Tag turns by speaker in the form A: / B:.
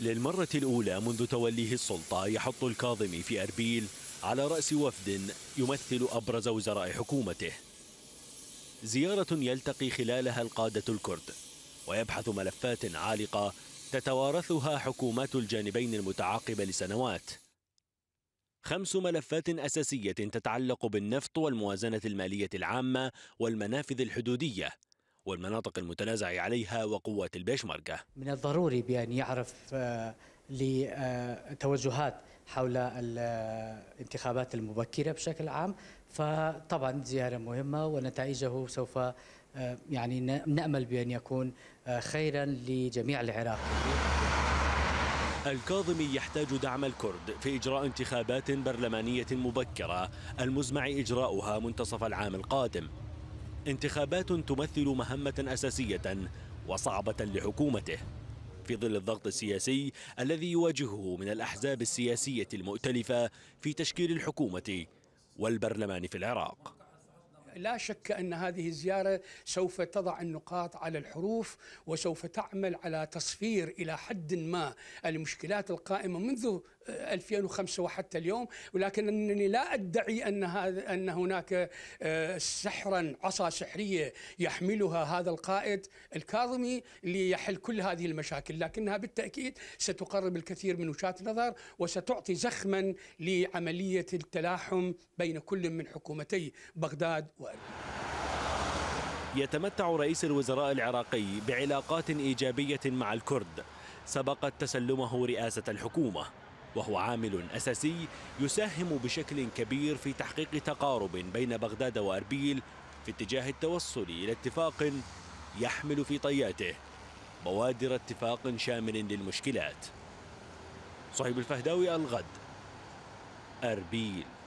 A: للمرة الأولى منذ توليه السلطة يحط الكاظمي في أربيل على رأس وفد يمثل أبرز وزراء حكومته زيارة يلتقي خلالها القادة الكرد ويبحث ملفات عالقة تتوارثها حكومات الجانبين المتعاقبة لسنوات خمس ملفات أساسية تتعلق بالنفط والموازنة المالية العامة والمنافذ الحدودية والمناطق المتنازع عليها وقوات البيشمركة
B: من الضروري بأن يعرف آه، لتوجهات آه، حول آه، الانتخابات المبكرة بشكل عام فطبعا زيارة مهمة ونتائجه سوف يعني نأمل بأن يكون خيرا لجميع العراق
A: الكاظمي يحتاج دعم الكرد في إجراء انتخابات برلمانية مبكرة المزمع إجراؤها منتصف العام القادم انتخابات تمثل مهمة أساسية وصعبة لحكومته في ظل الضغط السياسي الذي يواجهه من الأحزاب السياسية المؤتلفة في تشكيل الحكومة والبرلمان في العراق
C: لا شك ان هذه الزياره سوف تضع النقاط على الحروف وسوف تعمل على تصفير الى حد ما المشكلات القائمه منذ 2005 وحتى اليوم ولكنني لا ادعي ان هذا ان هناك آه، سحرا عصا سحريه يحملها هذا القائد الكاظمي ليحل كل هذه المشاكل لكنها بالتاكيد ستقرب الكثير من وجهات النظر وستعطي زخما لعمليه التلاحم بين كل من حكومتي بغداد وألبيب
A: يتمتع رئيس الوزراء العراقي بعلاقات إيجابية مع الكرد سبقت تسلمه رئاسة الحكومة وهو عامل أساسي يساهم بشكل كبير في تحقيق تقارب بين بغداد وأربيل في اتجاه التوصل إلى اتفاق يحمل في طياته بوادر اتفاق شامل للمشكلات صهيب الفهداوي الغد أربيل